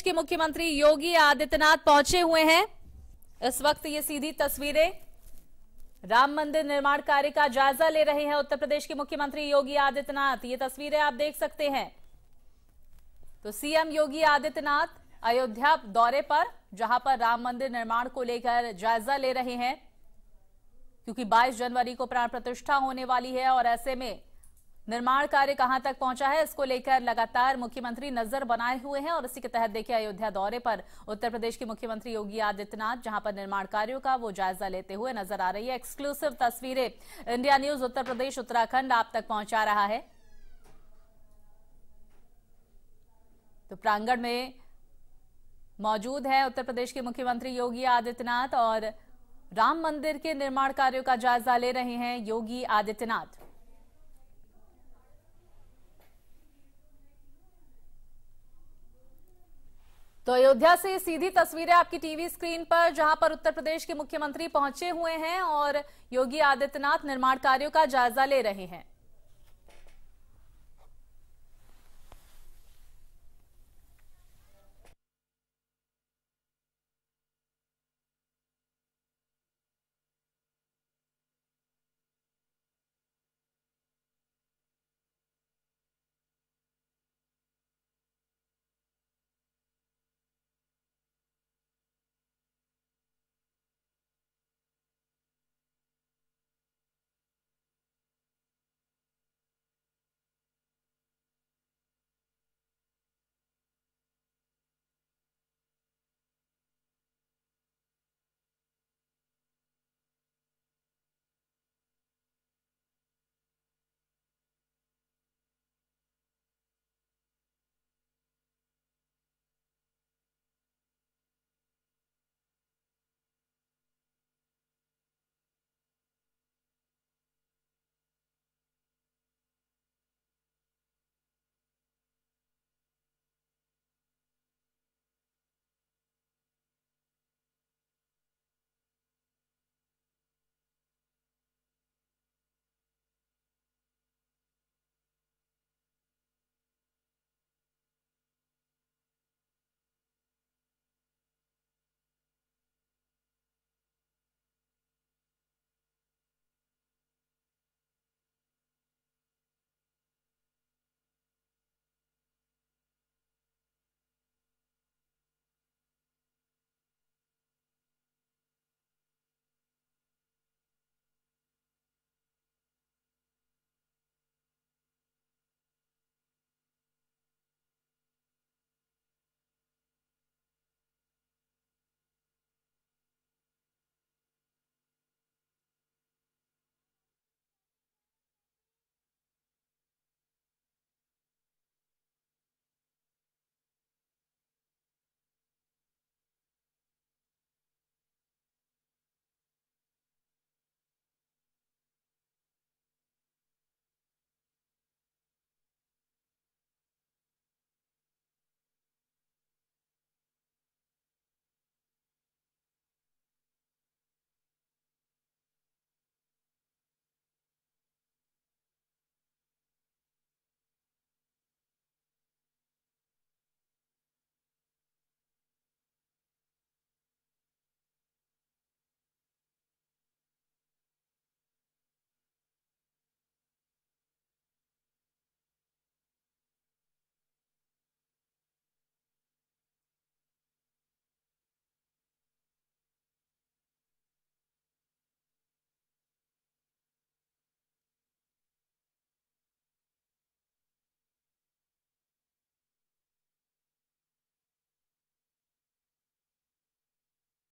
प्रदेश के मुख्यमंत्री योगी आदित्यनाथ पहुंचे हुए हैं इस वक्त ये सीधी तस्वीरें राम मंदिर निर्माण कार्य का जायजा ले रहे हैं उत्तर प्रदेश के मुख्यमंत्री योगी आदित्यनाथ ये तस्वीरें आप देख सकते हैं तो सीएम योगी आदित्यनाथ अयोध्या दौरे पर जहां पर राम मंदिर निर्माण को लेकर जायजा ले रहे हैं क्योंकि 22 जनवरी को प्राण प्रतिष्ठा होने वाली है और ऐसे में निर्माण कार्य कहां तक पहुंचा है इसको लेकर लगातार मुख्यमंत्री नजर बनाए हुए हैं और इसी के तहत देखिए अयोध्या दौरे पर उत्तर प्रदेश के मुख्यमंत्री योगी आदित्यनाथ जहां पर निर्माण कार्यों का वो जायजा लेते हुए नजर आ रही है एक्सक्लूसिव तस्वीरें इंडिया न्यूज उत्तर प्रदेश उत्तराखंड आप तक पहुंचा रहा है तो प्रांगण में मौजूद है उत्तर प्रदेश के मुख्यमंत्री योगी आदित्यनाथ और राम मंदिर के निर्माण कार्यों का जायजा ले रहे हैं योगी आदित्यनाथ तो अयोध्या से सीधी तस्वीरें आपकी टीवी स्क्रीन पर जहां पर उत्तर प्रदेश के मुख्यमंत्री पहुंचे हुए हैं और योगी आदित्यनाथ निर्माण कार्यों का जायजा ले रहे हैं